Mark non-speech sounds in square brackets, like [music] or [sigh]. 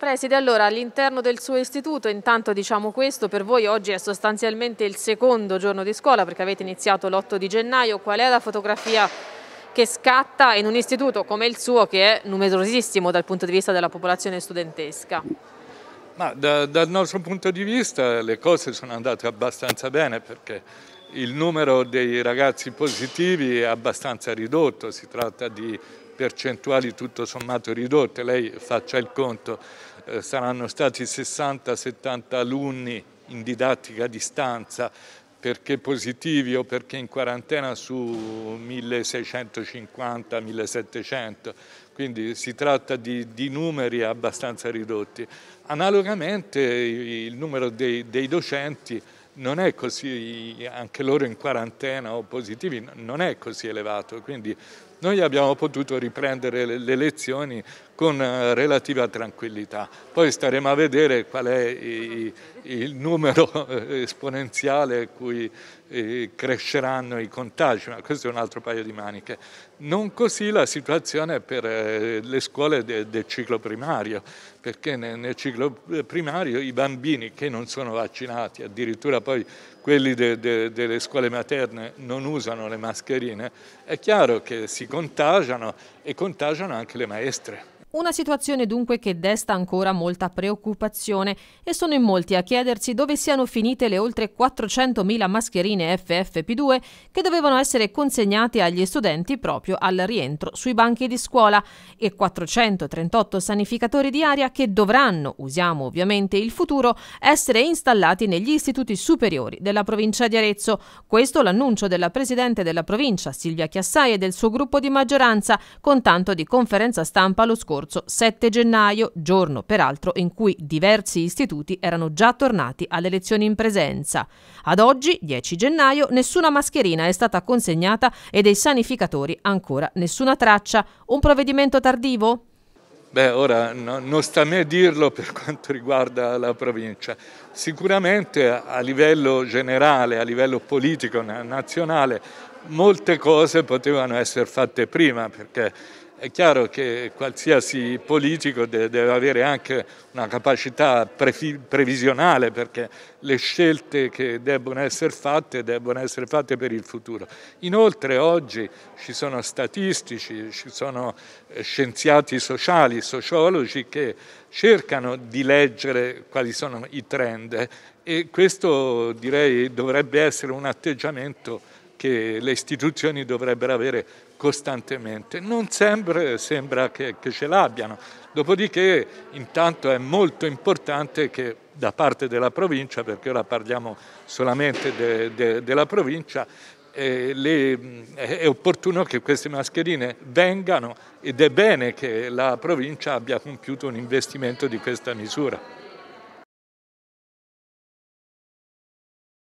Preside, allora all'interno del suo istituto, intanto diciamo questo, per voi oggi è sostanzialmente il secondo giorno di scuola perché avete iniziato l'8 di gennaio, qual è la fotografia che scatta in un istituto come il suo che è numerosissimo dal punto di vista della popolazione studentesca? Ma da, dal nostro punto di vista le cose sono andate abbastanza bene perché il numero dei ragazzi positivi è abbastanza ridotto, si tratta di percentuali tutto sommato ridotte, lei faccia il conto, eh, saranno stati 60-70 alunni in didattica a distanza perché positivi o perché in quarantena su 1650-1700, quindi si tratta di, di, numeri abbastanza ridotti. Analogamente il numero dei, dei docenti non è così, anche loro in quarantena o positivi, non è così elevato, quindi noi abbiamo potuto riprendere le, lezioni con eh, relativa tranquillità. Poi staremo a vedere qual è il numero eh, esponenziale a cui eh, cresceranno i contagi, ma questo è un altro paio di maniche. Non così la situazione per le scuole del ciclo primario, perché nel ciclo primario i bambini che non sono vaccinati, addirittura poi quelli de, de, delle scuole materne non usano le mascherine, è chiaro che si contagiano e contagiano anche le maestre. Una situazione dunque che desta ancora molta preoccupazione e sono in molti a chiedersi dove siano finite le oltre 400.000 mascherine FFP2 che dovevano essere consegnate agli studenti proprio al rientro sui banchi di scuola e 438 sanificatori di aria che dovranno, usiamo ovviamente il futuro, essere installati negli istituti superiori della provincia di Arezzo. Questo l'annuncio della Presidente della provincia Silvia Chiassai e del suo gruppo di maggioranza con tanto di conferenza stampa lo scorso scorso 7 gennaio, giorno peraltro in cui diversi istituti erano già tornati alle lezioni in presenza. Ad oggi, 10 gennaio, nessuna mascherina è stata consegnata e dei sanificatori ancora nessuna traccia. Un provvedimento tardivo? Beh, ora no, non sta a me dirlo per [laughs] quanto riguarda la provincia. Sicuramente a livello generale, a livello politico nazionale, molte cose potevano essere fatte prima perché è chiaro che qualsiasi politico deve avere anche una capacità previsionale perché le scelte che debbono essere fatte debbono essere fatte per il futuro. Inoltre oggi ci sono statistici, ci sono eh, scienziati sociali, sociologi che cercano di leggere quali sono i trend e questo direi dovrebbe essere un atteggiamento che le istituzioni dovrebbero avere costantemente. Non sempre sembra che, che, ce l'abbiano. Dopodiché intanto è molto importante che da parte della provincia, perché ora parliamo solamente de, de, della provincia, eh, le, eh, è opportuno che queste mascherine vengano ed è bene che la provincia abbia compiuto un investimento di questa misura.